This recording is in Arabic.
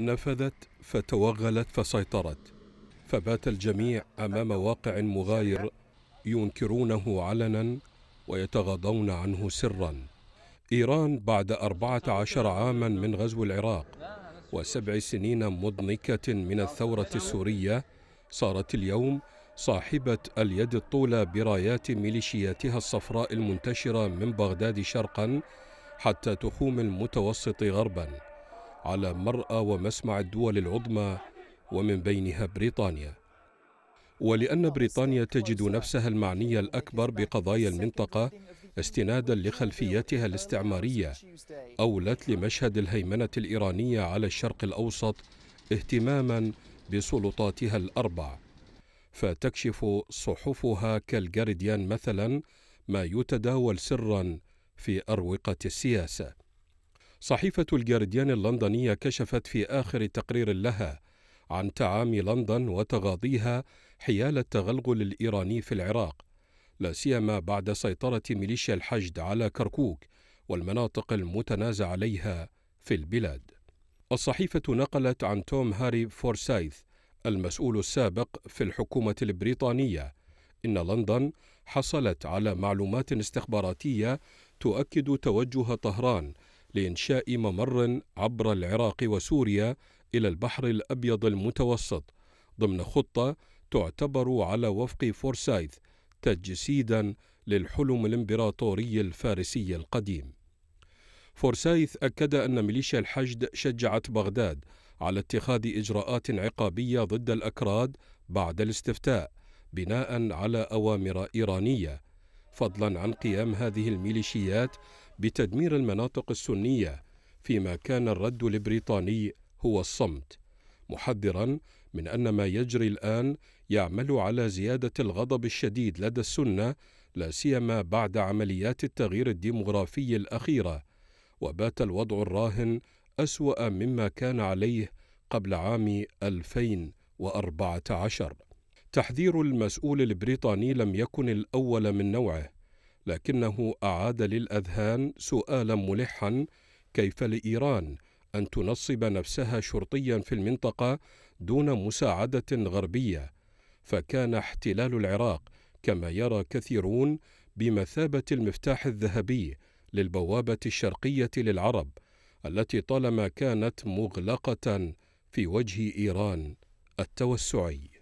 نفذت فتوغلت فسيطرت فبات الجميع امام واقع مغاير ينكرونه علنا ويتغاضون عنه سرا ايران بعد اربعه عشر عاما من غزو العراق وسبع سنين مضنكه من الثوره السوريه صارت اليوم صاحبه اليد الطولى برايات ميليشياتها الصفراء المنتشره من بغداد شرقا حتى تخوم المتوسط غربا على مرأى ومسمع الدول العظمى ومن بينها بريطانيا ولأن بريطانيا تجد نفسها المعنية الأكبر بقضايا المنطقة استنادا لخلفيتها الاستعمارية أولت لمشهد الهيمنة الإيرانية على الشرق الأوسط اهتماما بسلطاتها الأربع فتكشف صحفها كالجارديان مثلا ما يتداول سرا في أروقة السياسة صحيفة الجارديان اللندنية كشفت في آخر تقرير لها عن تعامي لندن وتغاضيها حيال التغلغل الإيراني في العراق، لا سيما بعد سيطرة ميليشيا الحشد على كركوك والمناطق المتنازع عليها في البلاد. الصحيفة نقلت عن توم هاري فورسايث المسؤول السابق في الحكومة البريطانية إن لندن حصلت على معلومات استخباراتية تؤكد توجه طهران لإنشاء ممر عبر العراق وسوريا إلى البحر الأبيض المتوسط ضمن خطة تعتبر على وفق فورسايث تجسيدا للحلم الامبراطوري الفارسي القديم. فورسايث أكد أن ميليشيا الحشد شجعت بغداد على اتخاذ إجراءات عقابية ضد الأكراد بعد الاستفتاء بناء على أوامر إيرانية، فضلا عن قيام هذه الميليشيات بتدمير المناطق السنية فيما كان الرد البريطاني هو الصمت محذرا من أن ما يجري الآن يعمل على زيادة الغضب الشديد لدى السنة لا سيما بعد عمليات التغيير الديمغرافي الأخيرة وبات الوضع الراهن أسوأ مما كان عليه قبل عام 2014 تحذير المسؤول البريطاني لم يكن الأول من نوعه لكنه أعاد للأذهان سؤالا ملحا كيف لإيران أن تنصب نفسها شرطيا في المنطقة دون مساعدة غربية فكان احتلال العراق كما يرى كثيرون بمثابة المفتاح الذهبي للبوابة الشرقية للعرب التي طالما كانت مغلقة في وجه إيران التوسعي